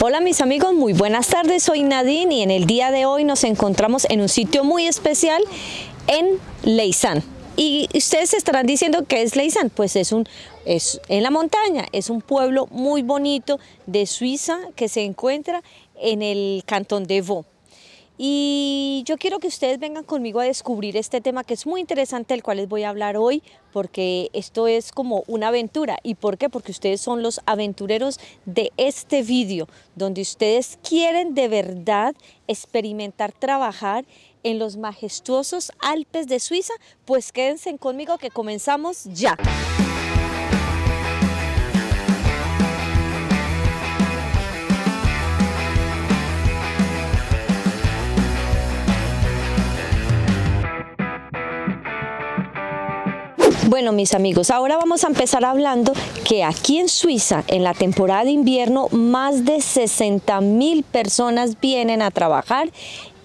Hola mis amigos, muy buenas tardes, soy Nadine y en el día de hoy nos encontramos en un sitio muy especial en Leysan. Y ustedes estarán diciendo que es Leysin, pues es un es en la montaña, es un pueblo muy bonito de Suiza que se encuentra en el cantón de Vaud. Y yo quiero que ustedes vengan conmigo a descubrir este tema que es muy interesante, del cual les voy a hablar hoy, porque esto es como una aventura. ¿Y por qué? Porque ustedes son los aventureros de este vídeo, donde ustedes quieren de verdad experimentar, trabajar en los majestuosos Alpes de Suiza. Pues quédense conmigo que comenzamos ya. Bueno, mis amigos, ahora vamos a empezar hablando que aquí en Suiza, en la temporada de invierno, más de 60 mil personas vienen a trabajar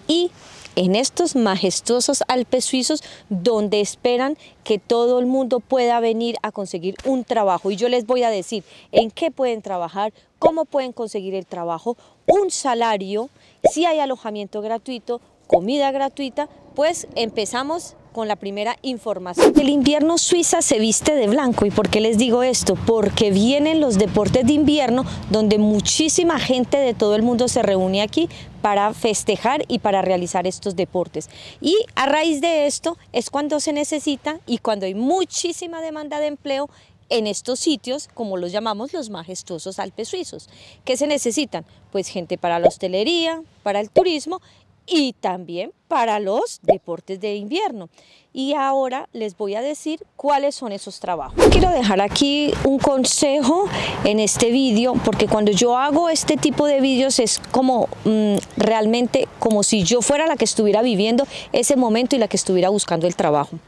y en estos majestuosos Alpes suizos donde esperan que todo el mundo pueda venir a conseguir un trabajo. Y yo les voy a decir en qué pueden trabajar, cómo pueden conseguir el trabajo, un salario, si hay alojamiento gratuito, comida gratuita, pues empezamos con la primera información. El invierno Suiza se viste de blanco. ¿Y por qué les digo esto? Porque vienen los deportes de invierno donde muchísima gente de todo el mundo se reúne aquí para festejar y para realizar estos deportes. Y a raíz de esto es cuando se necesita y cuando hay muchísima demanda de empleo en estos sitios, como los llamamos los majestuosos Alpes suizos. ¿Qué se necesitan? Pues gente para la hostelería, para el turismo y también para los deportes de invierno. Y ahora les voy a decir cuáles son esos trabajos. Quiero dejar aquí un consejo en este vídeo porque cuando yo hago este tipo de vídeos es como mm, realmente como si yo fuera la que estuviera viviendo ese momento y la que estuviera buscando el trabajo.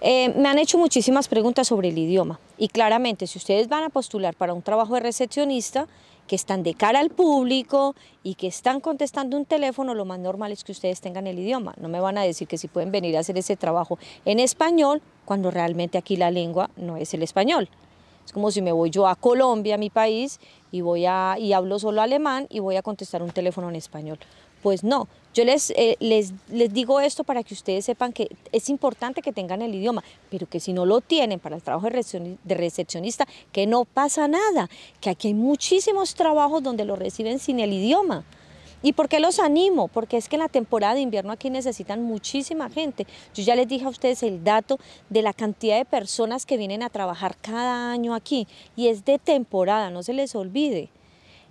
Eh, me han hecho muchísimas preguntas sobre el idioma y claramente si ustedes van a postular para un trabajo de recepcionista que están de cara al público y que están contestando un teléfono, lo más normal es que ustedes tengan el idioma. No me van a decir que si pueden venir a hacer ese trabajo en español, cuando realmente aquí la lengua no es el español. Es como si me voy yo a Colombia, mi país, y, voy a, y hablo solo alemán y voy a contestar un teléfono en español. Pues no, yo les, eh, les, les, digo esto para que ustedes sepan que es importante que tengan el idioma, pero que si no lo tienen para el trabajo de recepcionista, que no pasa nada, que aquí hay muchísimos trabajos donde lo reciben sin el idioma. ¿Y por qué los animo? Porque es que en la temporada de invierno aquí necesitan muchísima gente. Yo ya les dije a ustedes el dato de la cantidad de personas que vienen a trabajar cada año aquí y es de temporada, no se les olvide.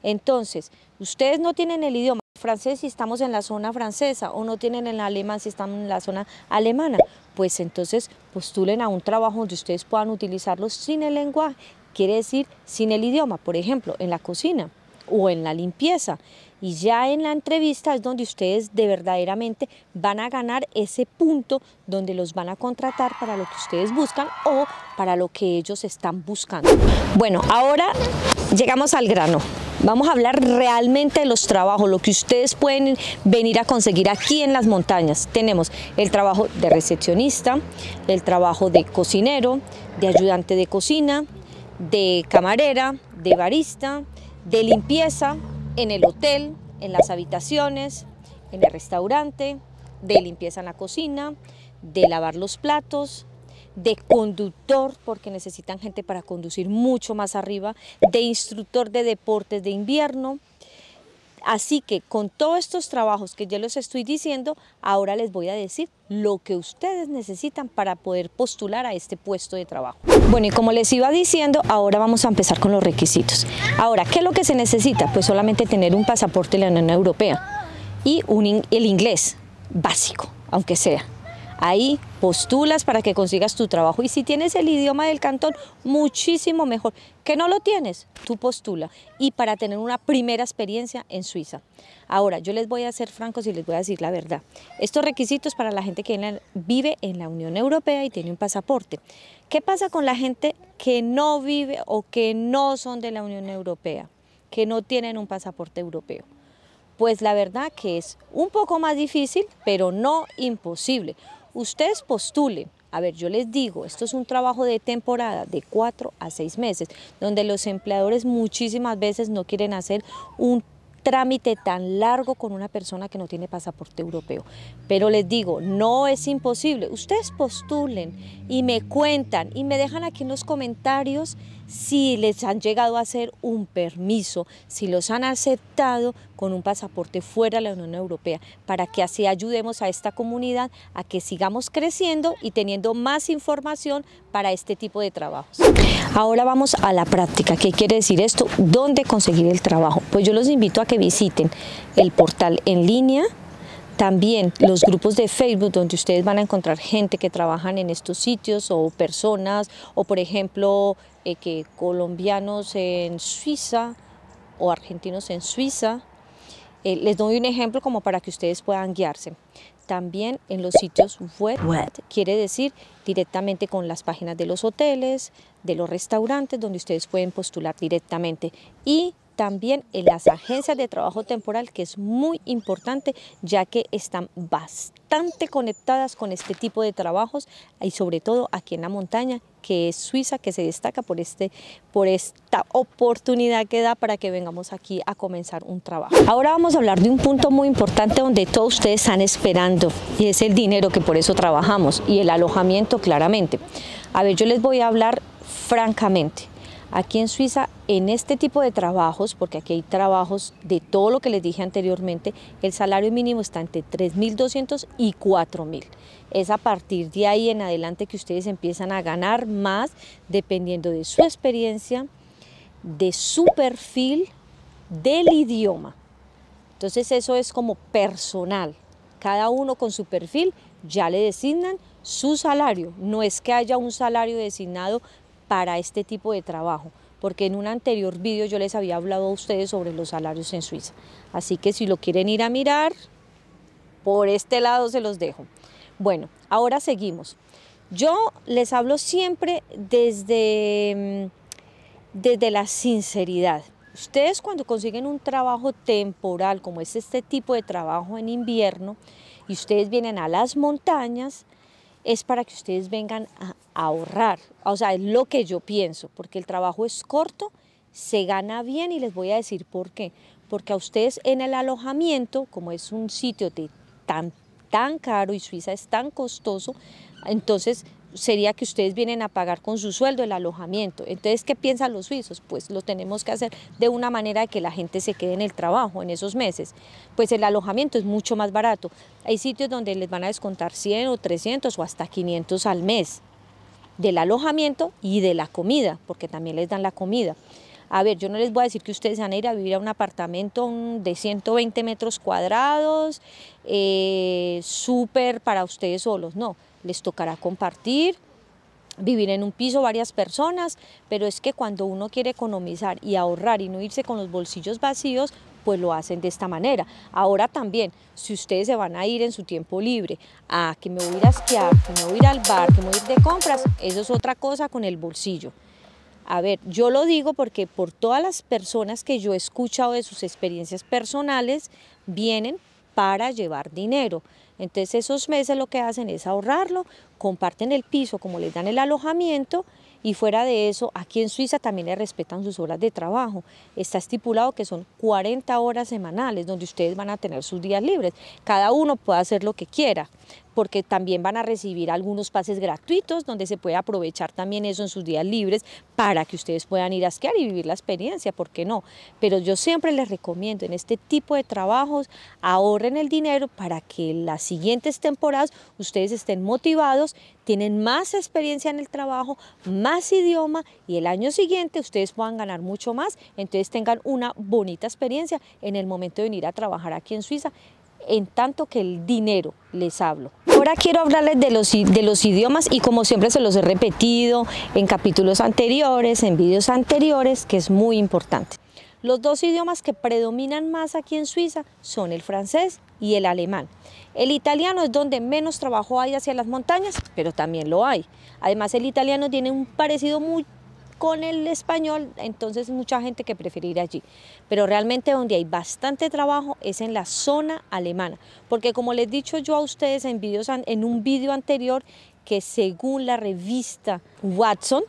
Entonces, ustedes no tienen el idioma francés si estamos en la zona francesa o no tienen el alemán si están en la zona alemana, pues entonces postulen a un trabajo donde ustedes puedan utilizarlo sin el lenguaje, quiere decir sin el idioma, por ejemplo, en la cocina o en la limpieza. Y ya en la entrevista es donde ustedes de verdaderamente van a ganar ese punto donde los van a contratar para lo que ustedes buscan o para lo que ellos están buscando. Bueno, ahora llegamos al grano. Vamos a hablar realmente de los trabajos, lo que ustedes pueden venir a conseguir aquí en las montañas. Tenemos el trabajo de recepcionista, el trabajo de cocinero, de ayudante de cocina, de camarera, de barista, de limpieza, en el hotel, en las habitaciones, en el restaurante, de limpieza en la cocina, de lavar los platos, de conductor, porque necesitan gente para conducir mucho más arriba, de instructor de deportes de invierno, Así que con todos estos trabajos que ya les estoy diciendo, ahora les voy a decir lo que ustedes necesitan para poder postular a este puesto de trabajo. Bueno, y como les iba diciendo, ahora vamos a empezar con los requisitos. Ahora, ¿qué es lo que se necesita? Pues solamente tener un pasaporte de la Unión Europea y un, el inglés básico, aunque sea. Ahí postulas para que consigas tu trabajo. Y si tienes el idioma del cantón, muchísimo mejor. Que no lo tienes, tú postula. Y para tener una primera experiencia en Suiza. Ahora, yo les voy a ser francos y les voy a decir la verdad. Estos requisitos para la gente que vive en la Unión Europea y tiene un pasaporte. ¿Qué pasa con la gente que no vive o que no son de la Unión Europea? Que no tienen un pasaporte europeo pues la verdad que es un poco más difícil, pero no imposible, ustedes postulen. A ver, yo les digo, esto es un trabajo de temporada de cuatro a seis meses, donde los empleadores muchísimas veces no quieren hacer un trámite tan largo con una persona que no tiene pasaporte europeo. Pero les digo, no es imposible. Ustedes postulen y me cuentan y me dejan aquí en los comentarios si les han llegado a hacer un permiso, si los han aceptado con un pasaporte fuera de la Unión Europea, para que así ayudemos a esta comunidad a que sigamos creciendo y teniendo más información para este tipo de trabajos. Ahora vamos a la práctica. ¿Qué quiere decir esto? ¿Dónde conseguir el trabajo? Pues yo los invito a que visiten el portal en línea también los grupos de Facebook donde ustedes van a encontrar gente que trabajan en estos sitios o personas o por ejemplo eh, que colombianos en Suiza o argentinos en Suiza. Eh, les doy un ejemplo como para que ustedes puedan guiarse. También en los sitios web, quiere decir directamente con las páginas de los hoteles, de los restaurantes donde ustedes pueden postular directamente y también en las agencias de trabajo temporal, que es muy importante, ya que están bastante conectadas con este tipo de trabajos y sobre todo aquí en la montaña, que es Suiza, que se destaca por, este, por esta oportunidad que da para que vengamos aquí a comenzar un trabajo. Ahora vamos a hablar de un punto muy importante donde todos ustedes están esperando y es el dinero, que por eso trabajamos, y el alojamiento claramente. A ver, yo les voy a hablar francamente. Aquí en Suiza, en este tipo de trabajos, porque aquí hay trabajos de todo lo que les dije anteriormente, el salario mínimo está entre 3.200 y 4.000. Es a partir de ahí en adelante que ustedes empiezan a ganar más dependiendo de su experiencia, de su perfil, del idioma. Entonces eso es como personal. Cada uno con su perfil ya le designan su salario. No es que haya un salario designado para este tipo de trabajo, porque en un anterior vídeo yo les había hablado a ustedes sobre los salarios en Suiza. Así que si lo quieren ir a mirar, por este lado se los dejo. Bueno, ahora seguimos. Yo les hablo siempre desde, mm, desde la sinceridad. Ustedes cuando consiguen un trabajo temporal, como es este tipo de trabajo en invierno, y ustedes vienen a las montañas, es para que ustedes vengan a ahorrar. O sea, es lo que yo pienso, porque el trabajo es corto, se gana bien y les voy a decir por qué. Porque a ustedes en el alojamiento, como es un sitio tan, tan caro y Suiza es tan costoso, entonces sería que ustedes vienen a pagar con su sueldo el alojamiento. Entonces, ¿qué piensan los suizos? Pues lo tenemos que hacer de una manera de que la gente se quede en el trabajo en esos meses. Pues el alojamiento es mucho más barato. Hay sitios donde les van a descontar 100 o 300 o hasta 500 al mes del alojamiento y de la comida, porque también les dan la comida. A ver, yo no les voy a decir que ustedes van a ir a vivir a un apartamento de 120 metros cuadrados, eh, súper para ustedes solos, no les tocará compartir, vivir en un piso varias personas, pero es que cuando uno quiere economizar y ahorrar y no irse con los bolsillos vacíos, pues lo hacen de esta manera. Ahora también, si ustedes se van a ir en su tiempo libre, a que me voy a ir a esquiar, que me voy a ir al bar, que me voy a ir de compras, eso es otra cosa con el bolsillo. A ver, yo lo digo porque por todas las personas que yo he escuchado de sus experiencias personales, vienen para llevar dinero. Entonces esos meses lo que hacen es ahorrarlo, comparten el piso como les dan el alojamiento y fuera de eso, aquí en Suiza también le respetan sus horas de trabajo. Está estipulado que son 40 horas semanales donde ustedes van a tener sus días libres. Cada uno puede hacer lo que quiera, porque también van a recibir algunos pases gratuitos donde se puede aprovechar también eso en sus días libres para que ustedes puedan ir a esquiar y vivir la experiencia, ¿por qué no? Pero yo siempre les recomiendo en este tipo de trabajos ahorren el dinero para que las siguientes temporadas ustedes estén motivados, tienen más experiencia en el trabajo, más idioma y el año siguiente ustedes puedan ganar mucho más, entonces tengan una bonita experiencia en el momento de venir a trabajar aquí en Suiza, en tanto que el dinero les hablo. Ahora quiero hablarles de los, de los idiomas y como siempre se los he repetido en capítulos anteriores, en vídeos anteriores, que es muy importante. Los dos idiomas que predominan más aquí en Suiza son el francés y el alemán. El italiano es donde menos trabajo hay hacia las montañas, pero también lo hay. Además, el italiano tiene un parecido muy con el español, entonces mucha gente que ir allí. Pero realmente donde hay bastante trabajo es en la zona alemana, porque como les he dicho yo a ustedes en, en un vídeo anterior, que según la revista Watson,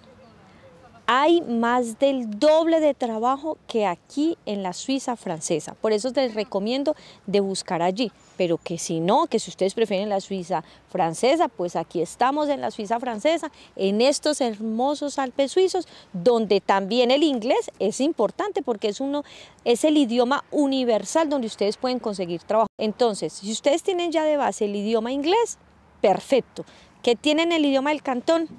hay más del doble de trabajo que aquí en la Suiza francesa. Por eso les recomiendo de buscar allí. Pero que si no, que si ustedes prefieren la Suiza francesa, pues aquí estamos en la Suiza francesa, en estos hermosos Alpes suizos, donde también el inglés es importante porque es, uno, es el idioma universal donde ustedes pueden conseguir trabajo. Entonces, si ustedes tienen ya de base el idioma inglés, perfecto. ¿Qué tienen el idioma del cantón?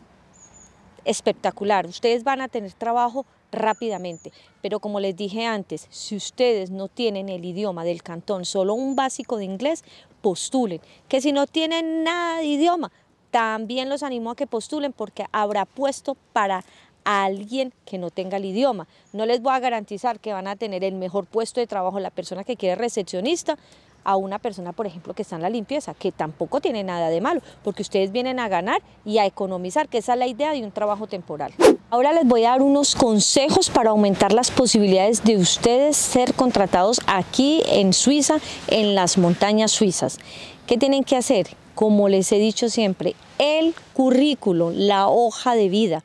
espectacular. Ustedes van a tener trabajo rápidamente, pero como les dije antes, si ustedes no tienen el idioma del cantón, solo un básico de inglés, postulen. Que si no tienen nada de idioma, también los animo a que postulen porque habrá puesto para alguien que no tenga el idioma. No les voy a garantizar que van a tener el mejor puesto de trabajo la persona que quiere recepcionista, a una persona, por ejemplo, que está en la limpieza, que tampoco tiene nada de malo, porque ustedes vienen a ganar y a economizar, que esa es la idea de un trabajo temporal. Ahora les voy a dar unos consejos para aumentar las posibilidades de ustedes ser contratados aquí en Suiza, en las montañas suizas. ¿Qué tienen que hacer? Como les he dicho siempre, el currículo, la hoja de vida.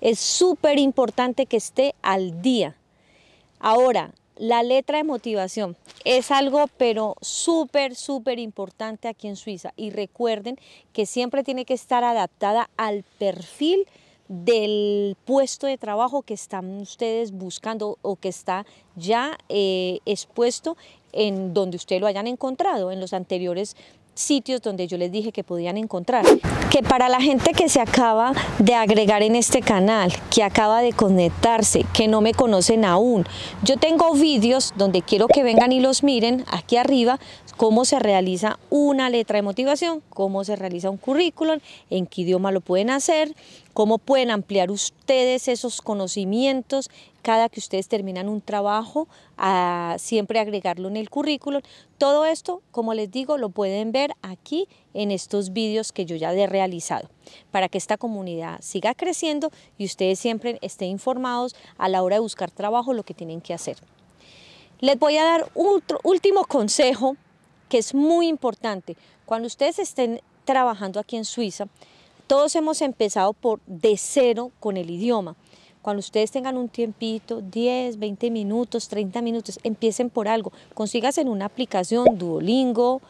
Es súper importante que esté al día. Ahora, la letra de motivación es algo pero súper, súper importante aquí en Suiza y recuerden que siempre tiene que estar adaptada al perfil del puesto de trabajo que están ustedes buscando o que está ya eh, expuesto en donde usted lo hayan encontrado en los anteriores sitios donde yo les dije que podían encontrar. Que para la gente que se acaba de agregar en este canal, que acaba de conectarse, que no me conocen aún, yo tengo vídeos donde quiero que vengan y los miren aquí arriba, cómo se realiza una letra de motivación, cómo se realiza un currículum, en qué idioma lo pueden hacer, cómo pueden ampliar ustedes esos conocimientos cada que ustedes terminan un trabajo, a siempre agregarlo en el currículum. Todo esto, como les digo, lo pueden ver aquí en estos vídeos que yo ya he realizado, para que esta comunidad siga creciendo y ustedes siempre estén informados a la hora de buscar trabajo lo que tienen que hacer. Les voy a dar un último consejo que es muy importante. Cuando ustedes estén trabajando aquí en Suiza, todos hemos empezado por de cero con el idioma. Cuando ustedes tengan un tiempito, 10, 20 minutos, 30 minutos, empiecen por algo. Consigas en una aplicación Duolingo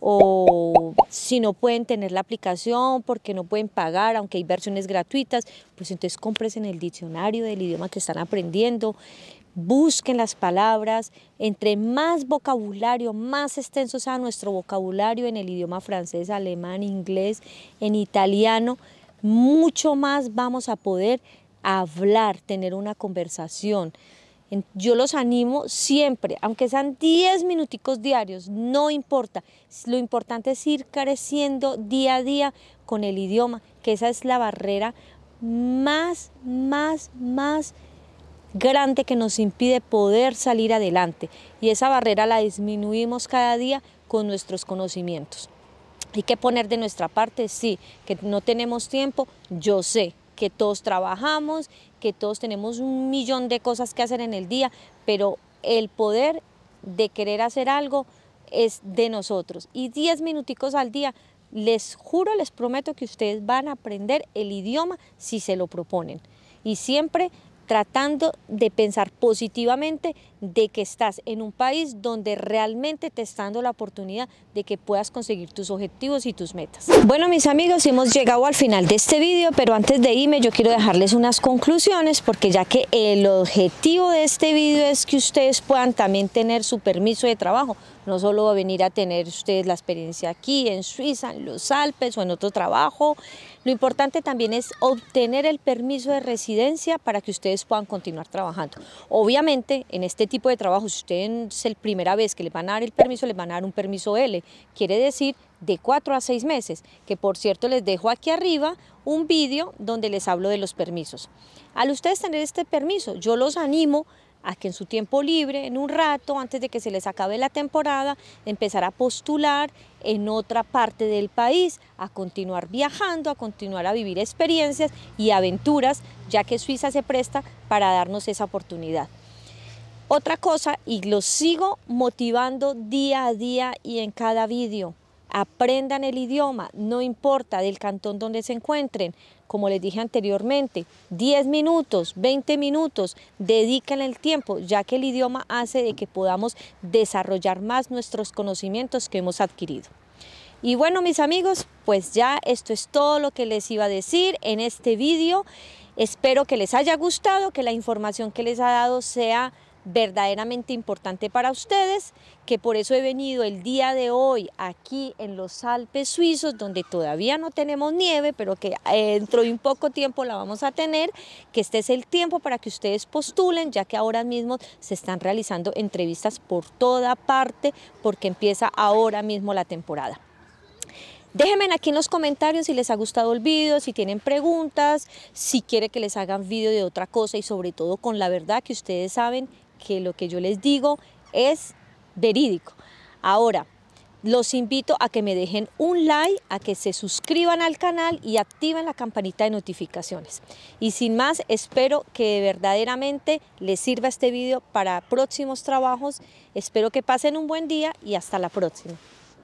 o si no pueden tener la aplicación porque no pueden pagar, aunque hay versiones gratuitas, pues entonces compres en el diccionario del idioma que están aprendiendo busquen las palabras, entre más vocabulario, más extenso sea nuestro vocabulario en el idioma francés, alemán, inglés, en italiano, mucho más vamos a poder hablar, tener una conversación. Yo los animo siempre, aunque sean 10 minuticos diarios, no importa. Lo importante es ir creciendo día a día con el idioma, que esa es la barrera más, más, más grande que nos impide poder salir adelante y esa barrera la disminuimos cada día con nuestros conocimientos. Hay que poner de nuestra parte, sí, que no tenemos tiempo, yo sé que todos trabajamos, que todos tenemos un millón de cosas que hacer en el día, pero el poder de querer hacer algo es de nosotros. Y 10 minuticos al día, les juro, les prometo que ustedes van a aprender el idioma si se lo proponen. Y siempre tratando de pensar positivamente de que estás en un país donde realmente te está dando la oportunidad de que puedas conseguir tus objetivos y tus metas. Bueno mis amigos, hemos llegado al final de este video, pero antes de irme yo quiero dejarles unas conclusiones porque ya que el objetivo de este video es que ustedes puedan también tener su permiso de trabajo, no solo venir a tener ustedes la experiencia aquí en Suiza, en los Alpes o en otro trabajo. Lo importante también es obtener el permiso de residencia para que ustedes puedan continuar trabajando. Obviamente en este tipo de trabajo, si ustedes es la primera vez que le van a dar el permiso, les van a dar un permiso L, quiere decir de cuatro a seis meses, que por cierto les dejo aquí arriba un vídeo donde les hablo de los permisos. Al ustedes tener este permiso, yo los animo a que en su tiempo libre, en un rato, antes de que se les acabe la temporada, empezar a postular en otra parte del país, a continuar viajando, a continuar a vivir experiencias y aventuras, ya que Suiza se presta para darnos esa oportunidad. Otra cosa, y los sigo motivando día a día y en cada vídeo, aprendan el idioma, no importa del cantón donde se encuentren. Como les dije anteriormente, 10 minutos, 20 minutos, dedican el tiempo, ya que el idioma hace de que podamos desarrollar más nuestros conocimientos que hemos adquirido. Y bueno, mis amigos, pues ya esto es todo lo que les iba a decir en este vídeo. Espero que les haya gustado, que la información que les ha dado sea verdaderamente importante para ustedes, que por eso he venido el día de hoy aquí en los Alpes suizos, donde todavía no tenemos nieve, pero que eh, dentro de un poco tiempo la vamos a tener, que este es el tiempo para que ustedes postulen, ya que ahora mismo se están realizando entrevistas por toda parte, porque empieza ahora mismo la temporada. Déjenme aquí en los comentarios si les ha gustado el video, si tienen preguntas, si quiere que les hagan video de otra cosa y sobre todo con la verdad que ustedes saben que lo que yo les digo es verídico. Ahora, los invito a que me dejen un like, a que se suscriban al canal y activen la campanita de notificaciones. Y sin más, espero que verdaderamente les sirva este video para próximos trabajos. Espero que pasen un buen día y hasta la próxima.